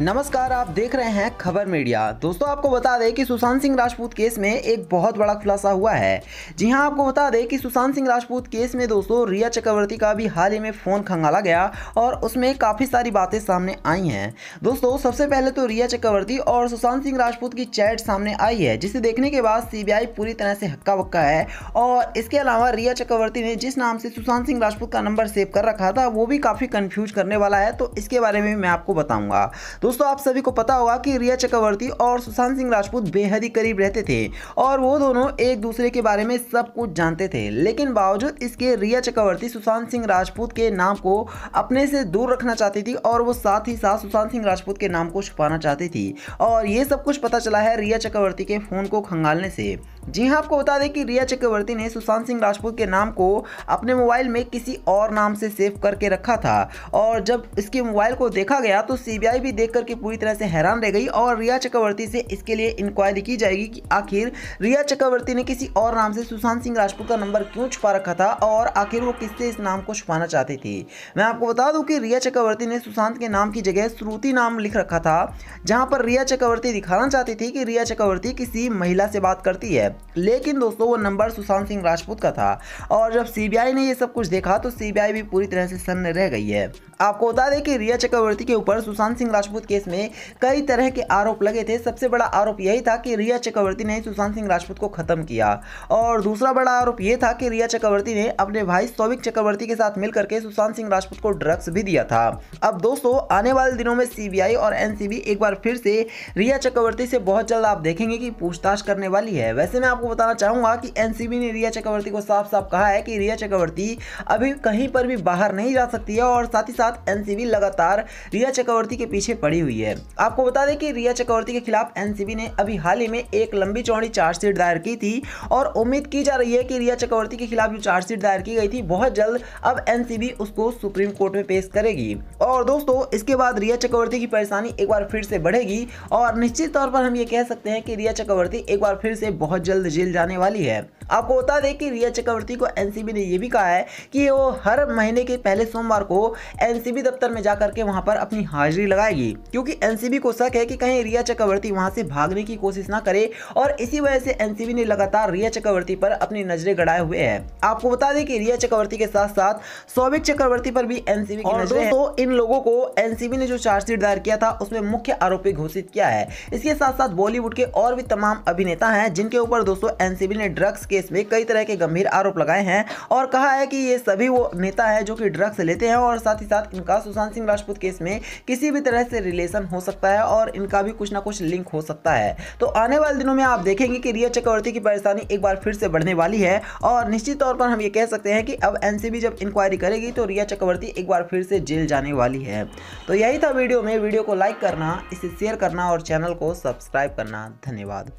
नमस्कार आप देख रहे हैं खबर मीडिया दोस्तों आपको बता दें कि सुशांत सिंह राजपूत केस में एक बहुत बड़ा खुलासा हुआ है जी हां आपको बता दें कि सुशांत सिंह राजपूत केस में दोस्तों रिया चक्रवर्ती का भी हाल ही में फ़ोन खंगाला गया और उसमें काफ़ी सारी बातें सामने आई हैं दोस्तों सबसे पहले तो रिया चक्रवर्ती और सुशांत सिंह राजपूत की चैट सामने आई है जिसे देखने के बाद सी पूरी तरह से हक्का बक्का है और इसके अलावा रिया चक्रवर्ती ने जिस नाम से सुशांत सिंह राजपूत का नंबर सेव कर रखा था वो भी काफ़ी कन्फ्यूज करने वाला है तो इसके बारे में मैं आपको बताऊँगा दोस्तों आप सभी को पता होगा कि रिया चक्रवर्ती और सुशांत सिंह राजपूत बेहद ही करीब रहते थे और वो दोनों एक दूसरे के बारे में सब कुछ जानते थे लेकिन बावजूद इसके रिया चक्रवर्ती सुशांत सिंह राजपूत के नाम को अपने से दूर रखना चाहती थी और वो साथ ही साथ सुशांत सिंह राजपूत के नाम को छुपाना चाहती थी और ये सब कुछ पता चला है रिया चक्रवर्ती के फ़ोन को खंगालने से जी हाँ आपको बता दें कि रिया चक्रवर्ती ने सुशांत सिंह राजपूत के नाम को अपने मोबाइल में किसी और नाम से सेव करके रखा था और जब इसके मोबाइल को देखा गया तो सीबीआई भी देख करके पूरी तरह से हैरान रह गई और रिया चक्रवर्ती से इसके लिए इंक्वायरी की जाएगी कि आखिर रिया चक्रवर्ती ने किसी और नाम से सुशांत सिंह राजपूत का नंबर क्यों छुपा रखा था और आखिर वो किससे इस नाम को छुपाना चाहती थी मैं आपको बता दूँ कि रिया चक्रवर्ती ने सुशांत के नाम की जगह श्रुति नाम लिख रखा था जहाँ पर रिया चक्रवर्ती दिखाना चाहती थी कि रिया चक्रवर्ती किसी महिला से बात करती है लेकिन दोस्तों वो नंबर सुशांत सिंह राजपूत का था और जब सीबीआई ने ये सब कुछ देखा तो सीबीआई भी पूरी तरह से सन्न रह गई है आपको बता दें कि रिया चक्रवर्ती के ऊपर सुशांत सिंह राजपूत केस में कई तरह के आरोप लगे थे सबसे बड़ा आरोप यही था कि रिया चक्रवर्ती ने सुशांत सिंह राजपूत को खत्म किया और दूसरा बड़ा आरोप यह था कि रिया चक्रवर्ती ने अपने भाई सौविक चक्रवर्ती के साथ मिलकर के सुशांत सिंह राजपूत को ड्रग्स भी दिया था अब दोस्तों आने वाले दिनों में सी और एन एक बार फिर से रिया चक्रवर्ती से बहुत जल्द आप देखेंगे कि पूछताछ करने वाली है वैसे मैं आपको बताना चाहूंगा कि एनसीबी ने रिया चक्रवर्ती को साफ साफ कहा है कि रिया चक्रवर्ती अभी कहीं पर भी बाहर नहीं जा सकती है और साथ ही साथ एनसीबी लगातार रिया चक्रवर्ती के पीछे पड़ी हुई है आपको बता दें कि रिया चक्रवर्ती के खिलाफ एनसीबी ने अभी हाल ही में एक लंबी चौड़ी चार्जशीट दायर की थी और उम्मीद की जा रही है कि रिया चक्रवर्ती के खिलाफ जो चार्जशीट दायर की गई थी बहुत जल्द अब एनसीबी उसको सुप्रीम कोर्ट में पेश करेगी और दोस्तों इसके बाद रिया चक्रवर्ती की परेशानी एक बार फिर से बढ़ेगी और निश्चित तौर पर हम ये कह सकते हैं कि रिया चक्रवर्ती एक बार फिर से बहुत जल्द जेल जाने वाली है आपको बता दें कि रिया चक्रवर्ती को एनसीबी ने यह भी कहा है कि वो हर महीने के पहले सोमवार को एनसीबी दफ्तर में जाकर के वहां पर अपनी हाजिरी लगाएगी क्योंकि एनसीबी को शक है कि कहीं रिया चक्रवर्ती वहां से भागने की कोशिश ना करे और इसी वजह से एनसीबी ने लगातार रिया चक्रवर्ती पर अपनी नजरें गड़ाए हुए है आपको बता दें कि रिया चक्रवर्ती के साथ साथ सौभिक चक्रवर्ती पर भी एनसीबी की नजरें हैं। इन लोगों को एनसीबी ने जो चार्जशीट दायर किया था उसमें मुख्य आरोपी घोषित किया है इसके साथ साथ बॉलीवुड के और भी तमाम अभिनेता हैं जिनके ऊपर दोस्तों एनसीबी ने ड्रग्स केस में कई तरह के गंभीर आरोप लगाए हैं और कहा है कि ये सभी वो नेता है जो कि ड्रग्स लेते हैं और साथ ही साथ इनका सुशांत सिंह राजपूत केस में किसी भी तरह से रिलेशन हो सकता है और इनका भी कुछ ना कुछ लिंक हो सकता है तो आने वाले दिनों में आप देखेंगे कि रिया चक्रवर्ती की परेशानी एक बार फिर से बढ़ने वाली है और निश्चित तौर पर हम ये कह सकते हैं कि अब एनसीबी जब इंक्वायरी करेगी तो रिया चक्रवर्ती एक बार फिर से जेल जाने वाली वाली है तो यही था वीडियो में वीडियो को लाइक करना इसे शेयर करना और चैनल को सब्सक्राइब करना धन्यवाद